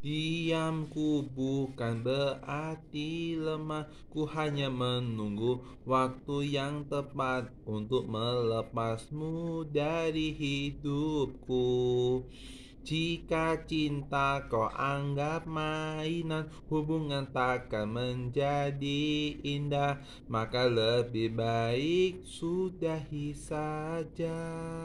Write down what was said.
Diamku bukan berarti lemah, ku hanya menunggu waktu yang tepat untuk melepasmu dari hidupku. Jika cinta kau anggap mainan, hubungan takkan menjadi indah, maka lebih baik sudahi saja.